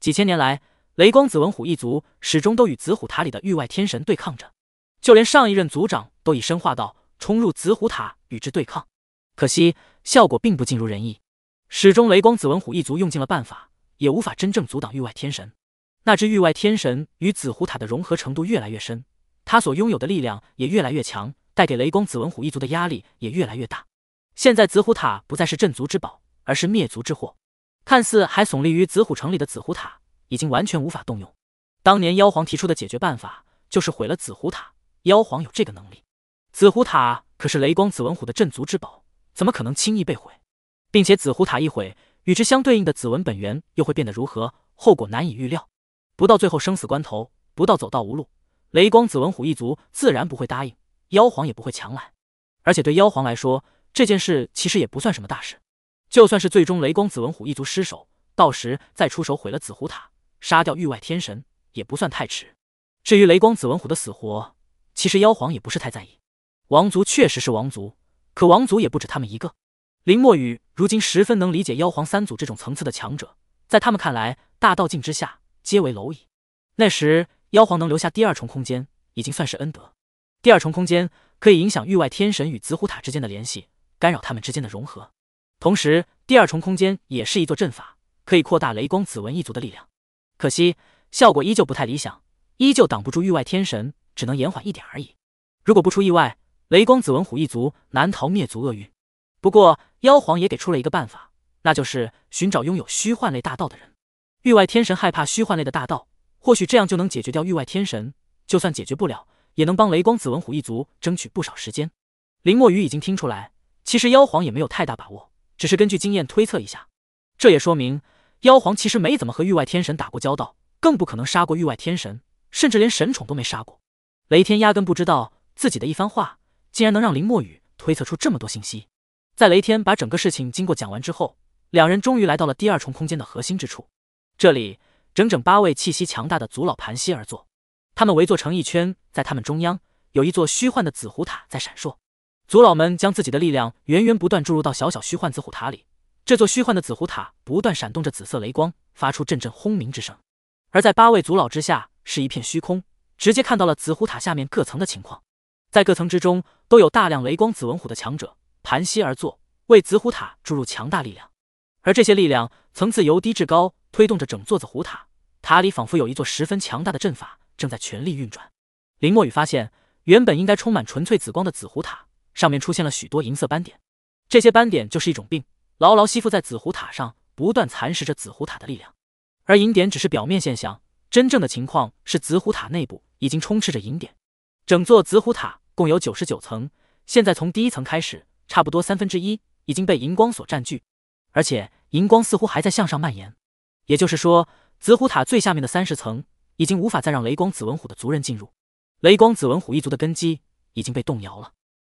几千年来，雷光子文虎一族始终都与紫虎塔里的域外天神对抗着，就连上一任族长都已深化道冲入紫虎塔与之对抗，可惜效果并不尽如人意。始终雷光子文虎一族用尽了办法，也无法真正阻挡域外天神。那只域外天神与紫虎塔的融合程度越来越深，他所拥有的力量也越来越强，带给雷光子文虎一族的压力也越来越大。现在紫虎塔不再是镇族之宝，而是灭族之祸。看似还耸立于紫虎城里的紫虎塔，已经完全无法动用。当年妖皇提出的解决办法，就是毁了紫虎塔。妖皇有这个能力，紫虎塔可是雷光紫纹虎的镇族之宝，怎么可能轻易被毁？并且紫虎塔一毁，与之相对应的紫纹本源又会变得如何？后果难以预料。不到最后生死关头，不到走到无路，雷光紫纹虎一族自然不会答应，妖皇也不会强来。而且对妖皇来说，这件事其实也不算什么大事。就算是最终雷光紫文虎一族失手，到时再出手毁了紫虎塔，杀掉域外天神，也不算太迟。至于雷光紫文虎的死活，其实妖皇也不是太在意。王族确实是王族，可王族也不止他们一个。林墨雨如今十分能理解妖皇三祖这种层次的强者，在他们看来，大道境之下皆为蝼蚁。那时妖皇能留下第二重空间，已经算是恩德。第二重空间可以影响域外天神与紫虎塔之间的联系，干扰他们之间的融合。同时，第二重空间也是一座阵法，可以扩大雷光紫纹一族的力量。可惜效果依旧不太理想，依旧挡不住域外天神，只能延缓一点而已。如果不出意外，雷光紫纹虎一族难逃灭族厄运。不过妖皇也给出了一个办法，那就是寻找拥有虚幻类大道的人。域外天神害怕虚幻类的大道，或许这样就能解决掉域外天神。就算解决不了，也能帮雷光紫纹虎一族争取不少时间。林墨雨已经听出来，其实妖皇也没有太大把握。只是根据经验推测一下，这也说明妖皇其实没怎么和域外天神打过交道，更不可能杀过域外天神，甚至连神宠都没杀过。雷天压根不知道自己的一番话竟然能让林墨雨推测出这么多信息。在雷天把整个事情经过讲完之后，两人终于来到了第二重空间的核心之处。这里整整八位气息强大的族老盘膝而坐，他们围坐成一圈，在他们中央有一座虚幻的紫湖塔在闪烁。族老们将自己的力量源源不断注入到小小虚幻紫虎塔里，这座虚幻的紫虎塔不断闪动着紫色雷光，发出阵阵轰鸣之声。而在八位族老之下，是一片虚空，直接看到了紫虎塔下面各层的情况。在各层之中，都有大量雷光紫纹虎的强者盘膝而坐，为紫虎塔注入强大力量。而这些力量层次由低至高，推动着整座紫虎塔。塔里仿佛有一座十分强大的阵法正在全力运转。林墨雨发现，原本应该充满纯粹紫光的紫虎塔。上面出现了许多银色斑点，这些斑点就是一种病，牢牢吸附在紫虎塔上，不断蚕食着紫虎塔的力量。而银点只是表面现象，真正的情况是紫虎塔内部已经充斥着银点。整座紫虎塔共有九十九层，现在从第一层开始，差不多三分之一已经被银光所占据，而且银光似乎还在向上蔓延。也就是说，紫虎塔最下面的三十层已经无法再让雷光紫文虎的族人进入，雷光紫文虎一族的根基已经被动摇了。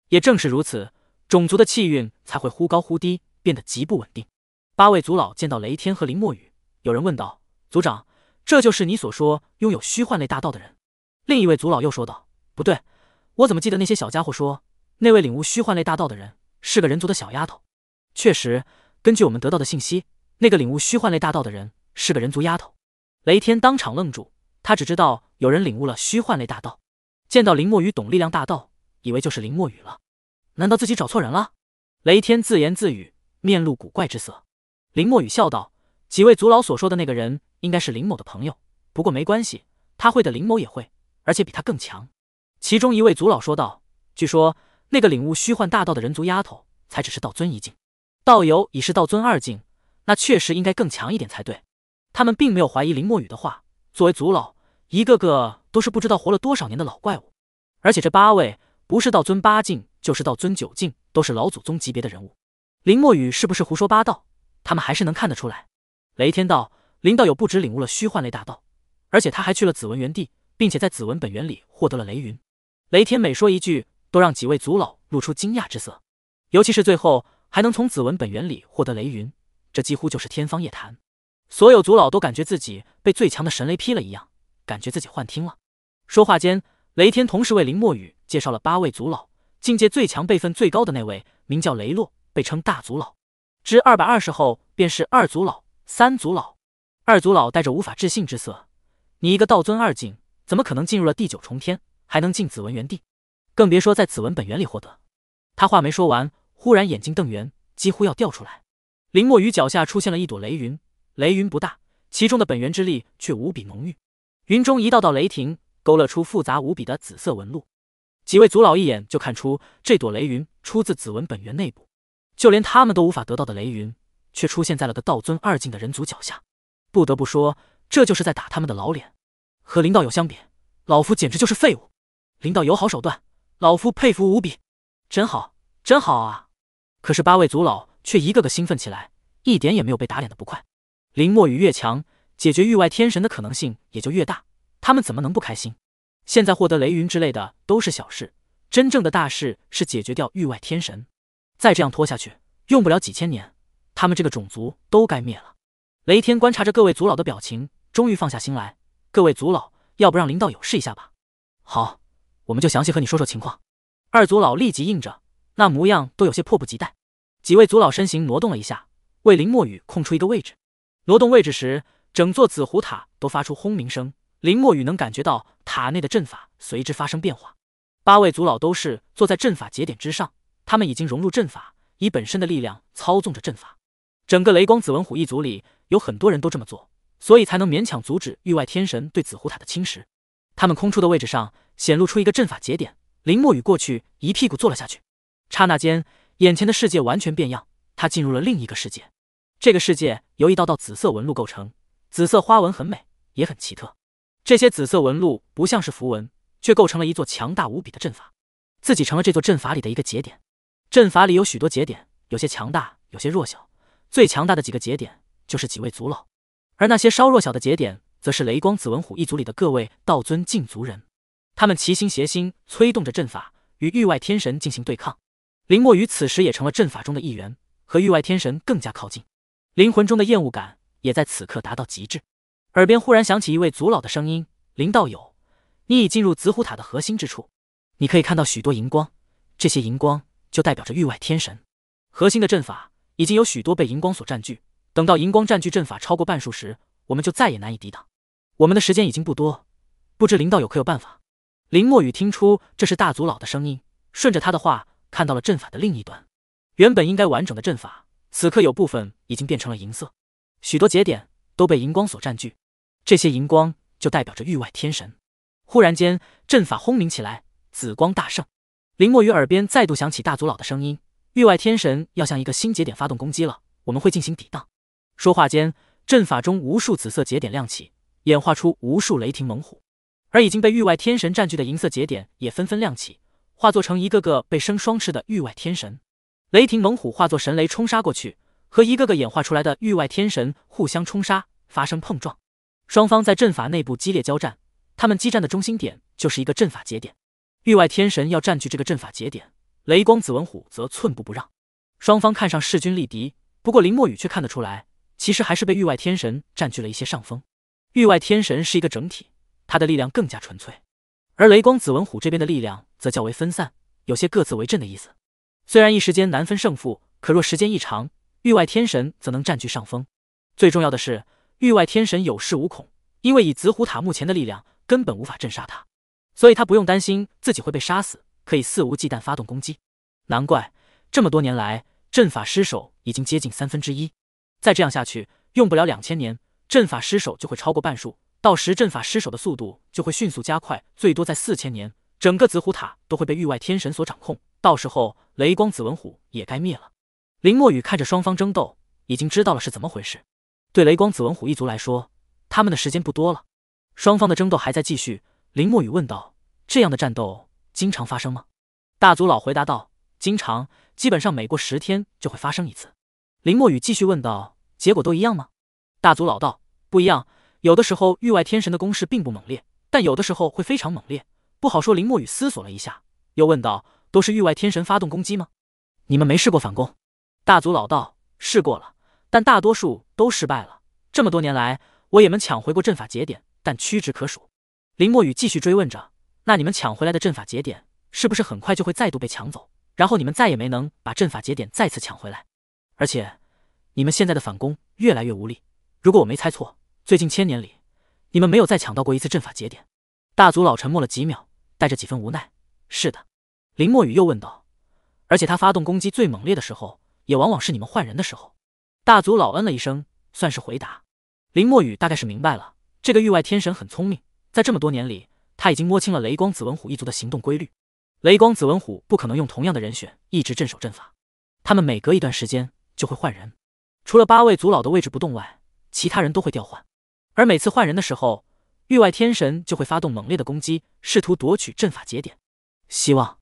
也正是如此，种族的气运才会忽高忽低，变得极不稳定。八位族老见到雷天和林墨雨，有人问道：“族长，这就是你所说拥有虚幻类大道的人？”另一位族老又说道：“不对，我怎么记得那些小家伙说，那位领悟虚幻类大道的人是个人族的小丫头？”确实，根据我们得到的信息，那个领悟虚幻类大道的人是个人族丫头。雷天当场愣住，他只知道有人领悟了虚幻类大道，见到林墨雨懂力量大道。以为就是林墨雨了，难道自己找错人了？雷天自言自语，面露古怪之色。林墨雨笑道：“几位族老所说的那个人，应该是林某的朋友。不过没关系，他会的林某也会，而且比他更强。”其中一位族老说道：“据说那个领悟虚幻大道的人族丫头，才只是道尊一境，道友已是道尊二境，那确实应该更强一点才对。”他们并没有怀疑林墨雨的话。作为族老，一个个都是不知道活了多少年的老怪物，而且这八位。不是道尊八境，就是道尊九境，都是老祖宗级别的人物。林墨雨是不是胡说八道？他们还是能看得出来。雷天道，林道友不止领悟了虚幻类大道，而且他还去了紫纹原地，并且在紫纹本源里获得了雷云。雷天每说一句，都让几位族老露出惊讶之色。尤其是最后还能从紫纹本源里获得雷云，这几乎就是天方夜谭。所有族老都感觉自己被最强的神雷劈了一样，感觉自己幻听了。说话间。雷天同时为林墨雨介绍了八位族老，境界最强、辈分最高的那位名叫雷洛，被称大族老。之二百二十后，便是二族老、三族老。二族老带着无法置信之色：“你一个道尊二境，怎么可能进入了第九重天，还能进紫纹源地？更别说在紫纹本源里获得。”他话没说完，忽然眼睛瞪圆，几乎要掉出来。林墨雨脚下出现了一朵雷云，雷云不大，其中的本源之力却无比浓郁，云中一道道雷霆。勾勒出复杂无比的紫色纹路，几位族老一眼就看出这朵雷云出自紫纹本源内部，就连他们都无法得到的雷云，却出现在了个道尊二境的人族脚下。不得不说，这就是在打他们的老脸。和林道友相比，老夫简直就是废物。林道友好手段，老夫佩服无比，真好，真好啊！可是八位族老却一个个兴奋起来，一点也没有被打脸的不快。林墨雨越强，解决域外天神的可能性也就越大。他们怎么能不开心？现在获得雷云之类的都是小事，真正的大事是解决掉域外天神。再这样拖下去，用不了几千年，他们这个种族都该灭了。雷天观察着各位族老的表情，终于放下心来。各位族老，要不让林道友试一下吧？好，我们就详细和你说说情况。二族老立即应着，那模样都有些迫不及待。几位族老身形挪动了一下，为林墨雨空出一个位置。挪动位置时，整座紫湖塔都发出轰鸣声。林墨雨能感觉到塔内的阵法随之发生变化，八位族老都是坐在阵法节点之上，他们已经融入阵法，以本身的力量操纵着阵法。整个雷光紫纹虎一族里有很多人都这么做，所以才能勉强阻止域外天神对紫虎塔的侵蚀。他们空出的位置上显露出一个阵法节点，林墨雨过去一屁股坐了下去。刹那间，眼前的世界完全变样，他进入了另一个世界。这个世界由一道道紫色纹路构成，紫色花纹很美，也很奇特。这些紫色纹路不像是符文，却构成了一座强大无比的阵法。自己成了这座阵法里的一个节点。阵法里有许多节点，有些强大，有些弱小。最强大的几个节点就是几位族老，而那些稍弱小的节点，则是雷光紫纹虎一族里的各位道尊境族人。他们齐心协心，催动着阵法，与域外天神进行对抗。林墨雨此时也成了阵法中的一员，和域外天神更加靠近。灵魂中的厌恶感也在此刻达到极致。耳边忽然响起一位族老的声音：“林道友，你已进入紫虎塔的核心之处，你可以看到许多荧光，这些荧光就代表着域外天神。核心的阵法已经有许多被荧光所占据，等到荧光占据阵法超过半数时，我们就再也难以抵挡。我们的时间已经不多，不知林道友可有办法？”林墨雨听出这是大族老的声音，顺着他的话看到了阵法的另一端，原本应该完整的阵法，此刻有部分已经变成了银色，许多节点都被荧光所占据。这些荧光就代表着域外天神。忽然间，阵法轰鸣起来，紫光大盛。林墨于耳边再度响起大祖老的声音：“域外天神要向一个新节点发动攻击了，我们会进行抵挡。”说话间，阵法中无数紫色节点亮起，演化出无数雷霆猛虎。而已经被域外天神占据的银色节点也纷纷亮起，化作成一个个被生双翅的域外天神。雷霆猛虎化作神雷冲杀过去，和一个个演化出来的域外天神互相冲杀，发生碰撞。双方在阵法内部激烈交战，他们激战的中心点就是一个阵法节点。域外天神要占据这个阵法节点，雷光紫文虎则寸步不让。双方看上势均力敌，不过林墨雨却看得出来，其实还是被域外天神占据了一些上风。域外天神是一个整体，他的力量更加纯粹，而雷光紫文虎这边的力量则较为分散，有些各自为阵的意思。虽然一时间难分胜负，可若时间一长，域外天神则能占据上风。最重要的是。域外天神有恃无恐，因为以紫虎塔目前的力量，根本无法镇杀他，所以他不用担心自己会被杀死，可以肆无忌惮发动攻击。难怪这么多年来阵法失守已经接近三分之一，再这样下去，用不了两千年，阵法失守就会超过半数，到时阵法失守的速度就会迅速加快，最多在四千年，整个紫虎塔都会被域外天神所掌控，到时候雷光紫纹虎也该灭了。林墨雨看着双方争斗，已经知道了是怎么回事。对雷光紫纹虎一族来说，他们的时间不多了。双方的争斗还在继续。林墨雨问道：“这样的战斗经常发生吗？”大族老回答道：“经常，基本上每过十天就会发生一次。”林墨雨继续问道：“结果都一样吗？”大族老道：“不一样，有的时候域外天神的攻势并不猛烈，但有的时候会非常猛烈，不好说。”林墨雨思索了一下，又问道：“都是域外天神发动攻击吗？你们没试过反攻？”大族老道：“试过了。”但大多数都失败了。这么多年来，我也们抢回过阵法节点，但屈指可数。林墨雨继续追问着：“那你们抢回来的阵法节点，是不是很快就会再度被抢走？然后你们再也没能把阵法节点再次抢回来？而且你们现在的反攻越来越无力。如果我没猜错，最近千年里，你们没有再抢到过一次阵法节点。”大族老沉默了几秒，带着几分无奈：“是的。”林墨雨又问道：“而且他发动攻击最猛烈的时候，也往往是你们换人的时候。”大族老嗯了一声，算是回答。林墨雨大概是明白了，这个域外天神很聪明，在这么多年里，他已经摸清了雷光紫文虎一族的行动规律。雷光紫文虎不可能用同样的人选一直镇守阵法，他们每隔一段时间就会换人。除了八位族老的位置不动外，其他人都会调换。而每次换人的时候，域外天神就会发动猛烈的攻击，试图夺取阵法节点，希望。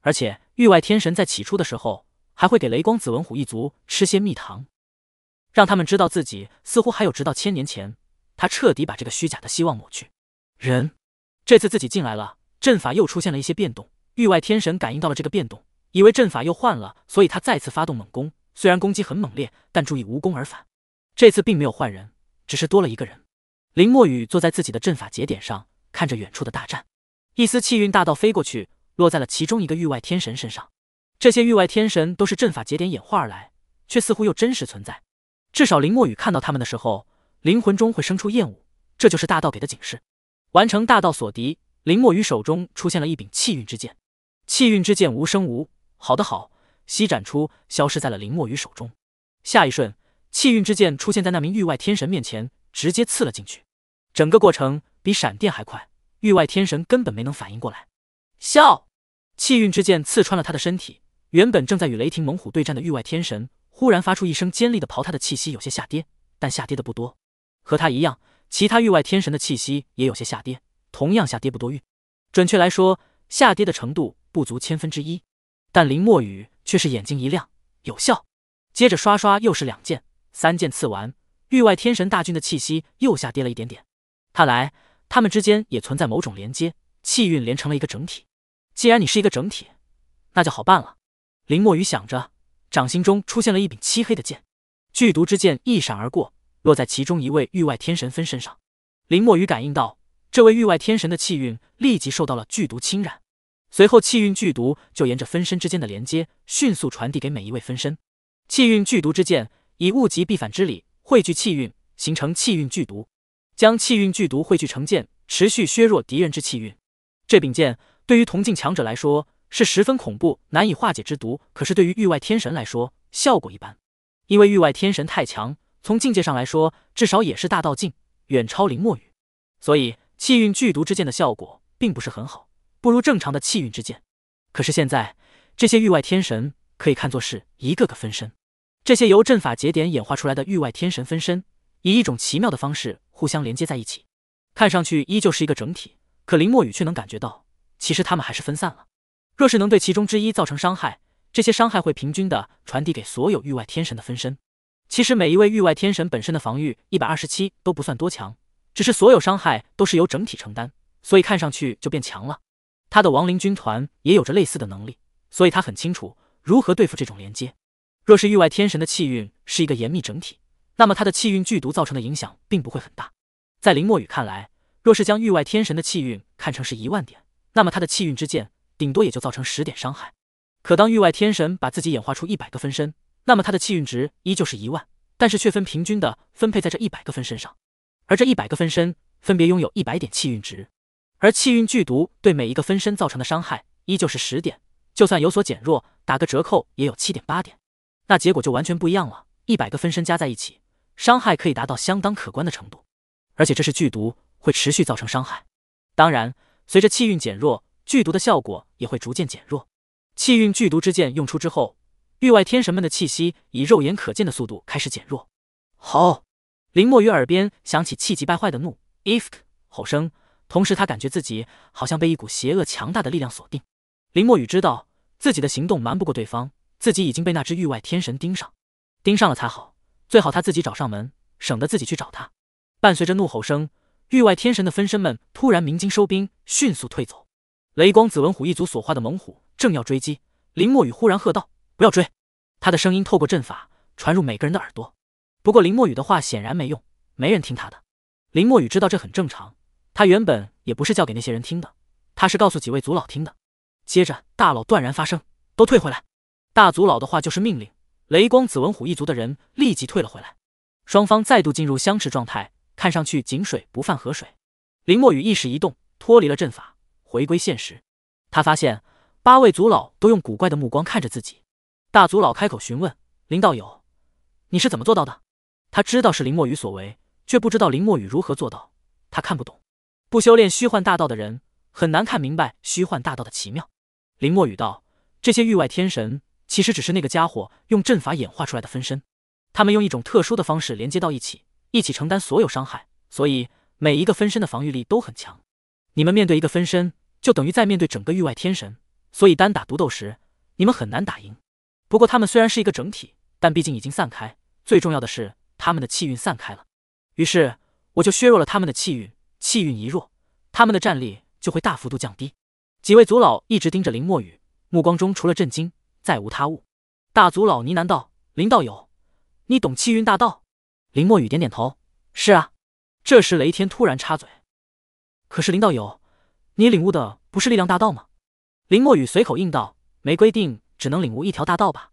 而且，域外天神在起初的时候还会给雷光紫文虎一族吃些蜜糖。让他们知道自己似乎还有，直到千年前，他彻底把这个虚假的希望抹去。人，这次自己进来了，阵法又出现了一些变动。域外天神感应到了这个变动，以为阵法又换了，所以他再次发动猛攻。虽然攻击很猛烈，但注意无功而返。这次并没有换人，只是多了一个人。林墨雨坐在自己的阵法节点上，看着远处的大战，一丝气运大道飞过去，落在了其中一个域外天神身上。这些域外天神都是阵法节点演化而来，却似乎又真实存在。至少林墨雨看到他们的时候，灵魂中会生出厌恶，这就是大道给的警示。完成大道锁敌，林墨雨手中出现了一柄气运之剑。气运之剑无声无好的好，吸展出，消失在了林墨雨手中。下一瞬，气运之剑出现在那名域外天神面前，直接刺了进去。整个过程比闪电还快，域外天神根本没能反应过来。笑，气运之剑刺穿了他的身体。原本正在与雷霆猛虎对战的域外天神。忽然发出一声尖利的刨他的气息有些下跌，但下跌的不多。和他一样，其他域外天神的气息也有些下跌，同样下跌不多余。准确来说，下跌的程度不足千分之一。但林墨雨却是眼睛一亮，有效。接着刷刷又是两剑、三剑刺完，域外天神大军的气息又下跌了一点点。看来他们之间也存在某种连接，气运连成了一个整体。既然你是一个整体，那就好办了。林墨雨想着。掌心中出现了一柄漆黑的剑，剧毒之剑一闪而过，落在其中一位域外天神分身上。林墨雨感应到，这位域外天神的气运立即受到了剧毒侵染。随后，气运剧毒就沿着分身之间的连接，迅速传递给每一位分身。气运剧毒之剑以物极必反之理，汇聚气运，形成气运剧毒，将气运剧毒汇聚成剑，持续削弱敌人之气运。这柄剑对于同境强者来说。是十分恐怖、难以化解之毒，可是对于域外天神来说效果一般，因为域外天神太强，从境界上来说至少也是大道境，远超林墨雨，所以气运剧毒之剑的效果并不是很好，不如正常的气运之剑。可是现在这些域外天神可以看作是一个个分身，这些由阵法节点演化出来的域外天神分身，以一种奇妙的方式互相连接在一起，看上去依旧是一个整体，可林墨雨却能感觉到，其实他们还是分散了。若是能对其中之一造成伤害，这些伤害会平均的传递给所有域外天神的分身。其实每一位域外天神本身的防御一百二十七都不算多强，只是所有伤害都是由整体承担，所以看上去就变强了。他的亡灵军团也有着类似的能力，所以他很清楚如何对付这种连接。若是域外天神的气运是一个严密整体，那么他的气运剧毒造成的影响并不会很大。在林墨雨看来，若是将域外天神的气运看成是一万点，那么他的气运之剑。顶多也就造成十点伤害，可当域外天神把自己演化出一百个分身，那么他的气运值依旧是一万，但是却分平均的分配在这一百个分身上，而这一百个分身分别拥有一百点气运值，而气运剧毒对每一个分身造成的伤害依旧是十点，就算有所减弱，打个折扣也有七点八点，那结果就完全不一样了。一百个分身加在一起，伤害可以达到相当可观的程度，而且这是剧毒，会持续造成伤害。当然，随着气运减弱。剧毒的效果也会逐渐减弱。气运剧毒之剑用出之后，域外天神们的气息以肉眼可见的速度开始减弱。好，林墨雨耳边响起气急败坏的怒 if 吼声，同时他感觉自己好像被一股邪恶强大的力量锁定。林墨雨知道自己的行动瞒不过对方，自己已经被那只域外天神盯上，盯上了才好，最好他自己找上门，省得自己去找他。伴随着怒吼声，域外天神的分身们突然鸣金收兵，迅速退走。雷光紫文虎一族所化的猛虎正要追击，林墨雨忽然喝道：“不要追！”他的声音透过阵法传入每个人的耳朵。不过林墨雨的话显然没用，没人听他的。林墨雨知道这很正常，他原本也不是叫给那些人听的，他是告诉几位族老听的。接着，大佬断然发声：“都退回来！”大族老的话就是命令，雷光紫文虎一族的人立即退了回来。双方再度进入相持状态，看上去井水不犯河水。林墨雨意识一动，脱离了阵法。回归现实，他发现八位族老都用古怪的目光看着自己。大族老开口询问：“林道友，你是怎么做到的？”他知道是林墨雨所为，却不知道林墨雨如何做到。他看不懂，不修炼虚幻大道的人很难看明白虚幻大道的奇妙。林墨雨道：“这些域外天神其实只是那个家伙用阵法演化出来的分身，他们用一种特殊的方式连接到一起，一起承担所有伤害，所以每一个分身的防御力都很强。你们面对一个分身。”就等于在面对整个域外天神，所以单打独斗时，你们很难打赢。不过他们虽然是一个整体，但毕竟已经散开。最重要的是，他们的气运散开了，于是我就削弱了他们的气运。气运一弱，他们的战力就会大幅度降低。几位族老一直盯着林墨雨，目光中除了震惊，再无他物。大族老呢喃道：“林道友，你懂气运大道？”林墨雨点点头：“是啊。”这时雷天突然插嘴：“可是林道友。”你领悟的不是力量大道吗？林墨雨随口应道：“没规定只能领悟一条大道吧？”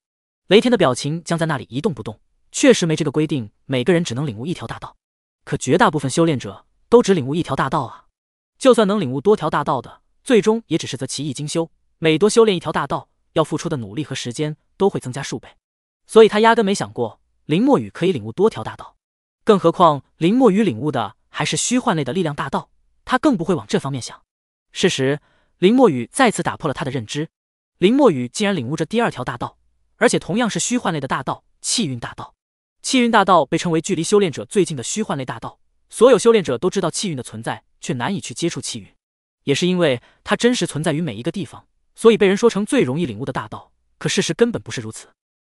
雷天的表情僵在那里一动不动。确实没这个规定，每个人只能领悟一条大道。可绝大部分修炼者都只领悟一条大道啊！就算能领悟多条大道的，最终也只是择其一精修。每多修炼一条大道，要付出的努力和时间都会增加数倍。所以他压根没想过林墨雨可以领悟多条大道，更何况林墨雨领悟的还是虚幻类的力量大道，他更不会往这方面想。事实，林墨雨再次打破了他的认知。林墨雨竟然领悟着第二条大道，而且同样是虚幻类的大道——气运大道。气运大道被称为距离修炼者最近的虚幻类大道，所有修炼者都知道气运的存在，却难以去接触气运，也是因为它真实存在于每一个地方，所以被人说成最容易领悟的大道。可事实根本不是如此，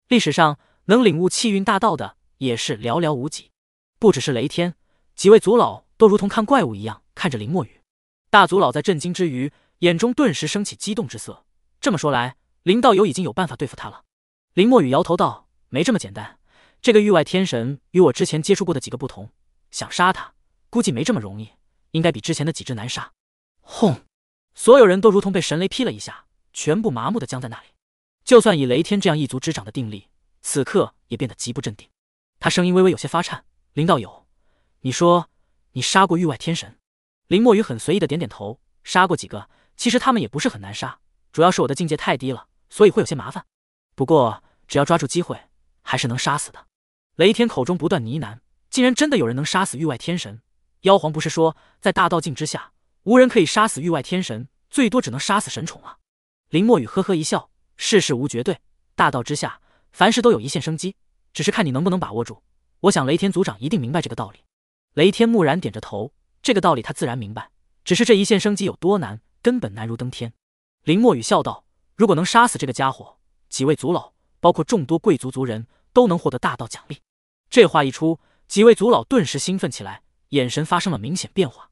历史上能领悟气运大道的也是寥寥无几。不只是雷天，几位族老都如同看怪物一样看着林墨雨。大族老在震惊之余，眼中顿时升起激动之色。这么说来，林道友已经有办法对付他了。林墨雨摇头道：“没这么简单，这个域外天神与我之前接触过的几个不同，想杀他估计没这么容易，应该比之前的几只难杀。”轰！所有人都如同被神雷劈了一下，全部麻木的僵在那里。就算以雷天这样一族之长的定力，此刻也变得极不镇定。他声音微微有些发颤：“林道友，你说你杀过域外天神？”林墨雨很随意的点点头，杀过几个，其实他们也不是很难杀，主要是我的境界太低了，所以会有些麻烦。不过只要抓住机会，还是能杀死的。雷天口中不断呢喃，竟然真的有人能杀死域外天神？妖皇不是说在大道境之下，无人可以杀死域外天神，最多只能杀死神宠啊？林墨雨呵呵一笑，世事无绝对，大道之下，凡事都有一线生机，只是看你能不能把握住。我想雷天族长一定明白这个道理。雷天木然点着头。这个道理他自然明白，只是这一线生机有多难，根本难如登天。林墨雨笑道：“如果能杀死这个家伙，几位族老，包括众多贵族族人，都能获得大道奖励。”这话一出，几位族老顿时兴奋起来，眼神发生了明显变化。